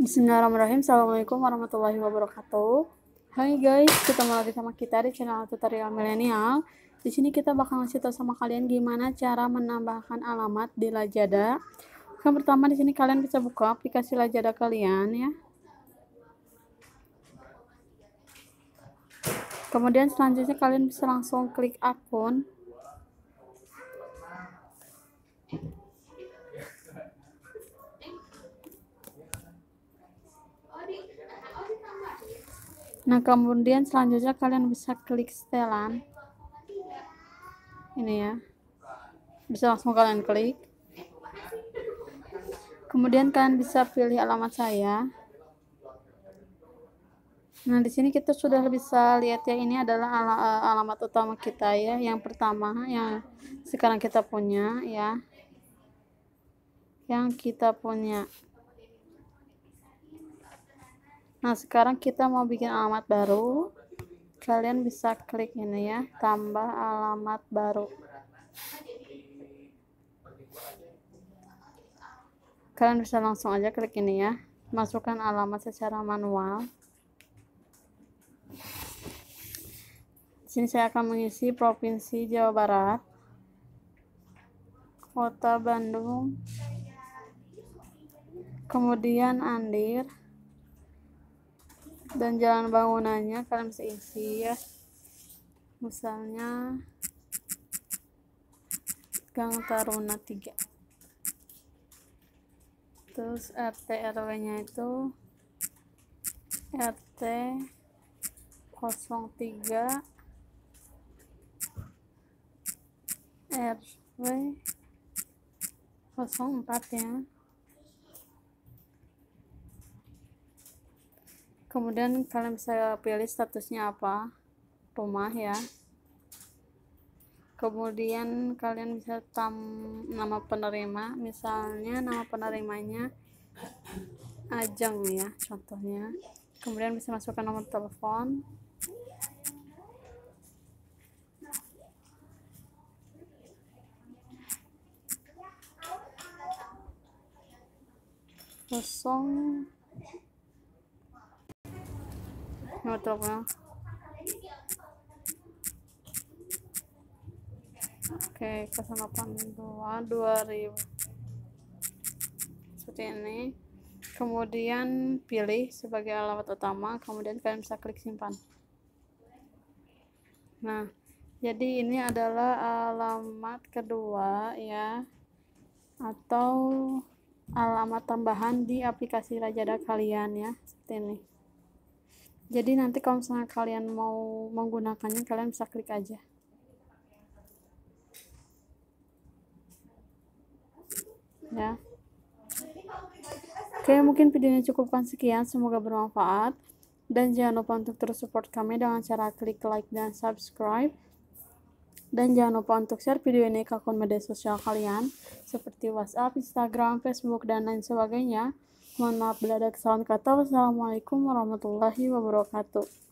Bismillahirrahmanirrahim Assalamualaikum warahmatullahi wabarakatuh Hai guys, ketemu lagi sama kita di channel tutorial milenial Di sini kita bakal ngasih tahu sama kalian gimana cara menambahkan alamat di Lazada Yang pertama di sini kalian bisa buka aplikasi Lazada kalian ya Kemudian selanjutnya kalian bisa langsung klik akun Nah, kemudian selanjutnya kalian bisa klik setelan. Ini ya. Bisa langsung kalian klik. Kemudian kalian bisa pilih alamat saya. Nah, di sini kita sudah bisa lihat ya ini adalah ala eh, alamat utama kita ya, yang pertama yang sekarang kita punya ya. Yang kita punya nah sekarang kita mau bikin alamat baru kalian bisa klik ini ya tambah alamat baru kalian bisa langsung aja klik ini ya masukkan alamat secara manual sini saya akan mengisi provinsi Jawa Barat kota Bandung kemudian Andir dan jalan bangunannya kalian bisa isi ya misalnya Gang Taruna 3 terus RT RW nya itu RT 03 RW 04 ya kemudian kalian bisa pilih statusnya apa rumah ya kemudian kalian bisa tam nama penerima misalnya nama penerimanya ajeng ya contohnya kemudian bisa masukkan nomor telepon kosong No problem. Oke, dua dua 2000 seperti ini kemudian pilih sebagai alamat utama kemudian kalian bisa klik simpan nah jadi ini adalah alamat kedua ya atau alamat tambahan di aplikasi Lazada kalian ya seperti ini jadi nanti kalau misalnya kalian mau menggunakannya kalian bisa klik aja ya oke mungkin videonya cukupkan sekian semoga bermanfaat dan jangan lupa untuk terus support kami dengan cara klik like dan subscribe dan jangan lupa untuk share video ini ke akun media sosial kalian seperti WhatsApp, Instagram, Facebook, dan lain sebagainya. Mohon maaf bila ada kesalahan kata. Wassalamualaikum warahmatullahi wabarakatuh.